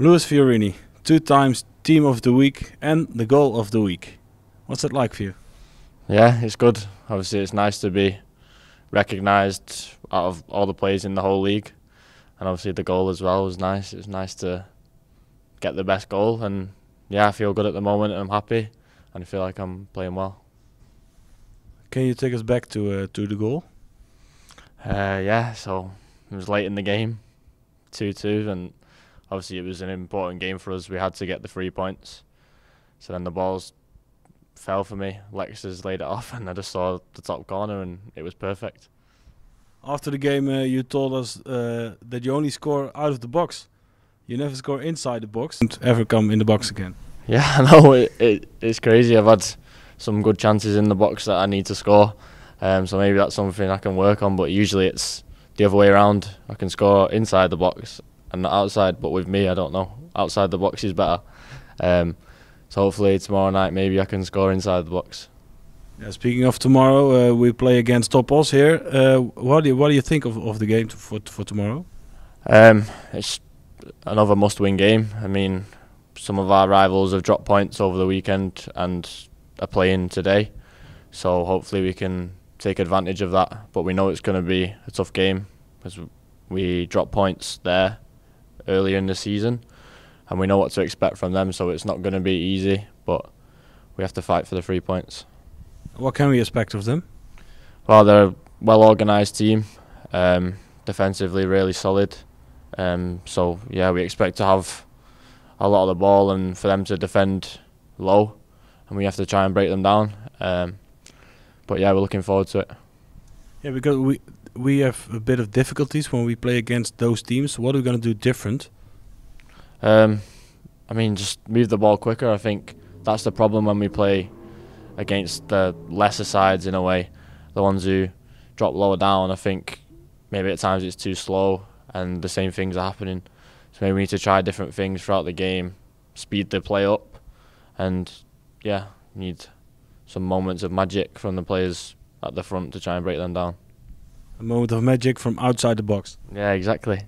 Luis Fiorini, two times team of the week and the goal of the week. What's it like for you? Yeah, it's good. Obviously, it's nice to be recognised out of all the players in the whole league, and obviously the goal as well was nice. It was nice to get the best goal, and yeah, I feel good at the moment. I'm happy, and I feel like I'm playing well. Can you take us back to uh, to the goal? Uh, yeah, so it was late in the game, two two, and obviously it was an important game for us. We had to get the three points. So then the balls fell for me. Lexus laid it off, and I just saw the top corner, and it was perfect. After the game, uh, you told us uh, that you only score out of the box. You never score inside the box. Don't ever come in the box again. Yeah, I know. It, it, it's crazy. I've had some good chances in the box that I need to score. Um, so maybe that's something I can work on. But usually it's the other way around. I can score inside the box and not outside. But with me, I don't know. Outside the box is better. Um, so hopefully tomorrow night, maybe I can score inside the box. Yeah, speaking of tomorrow, uh, we play against Topos here. Uh, what do you, what do you think of, of the game for for tomorrow? Um, it's another must-win game. I mean, some of our rivals have dropped points over the weekend and are playing today, so hopefully we can take advantage of that. But we know it's going to be a tough game because we drop points there earlier in the season, and we know what to expect from them. So it's not going to be easy, but we have to fight for the three points. What can we expect of them? Well, they're a well organised team, um, defensively really solid. Um, so yeah, we expect to have a lot of the ball and for them to defend low, and we have to try and break them down. Um, but yeah, we're looking forward to it. Yeah, because we we have a bit of difficulties when we play against those teams. What are we going to do different? Um, I mean, just move the ball quicker. I think that's the problem when we play against the lesser sides in a way, the ones who drop lower down. I think maybe at times it's too slow and the same things are happening. So maybe we need to try different things throughout the game, speed the play up, and yeah, need some moments of magic from the players at the front to try and break them down. A moment of magic from outside the box. Yeah, exactly.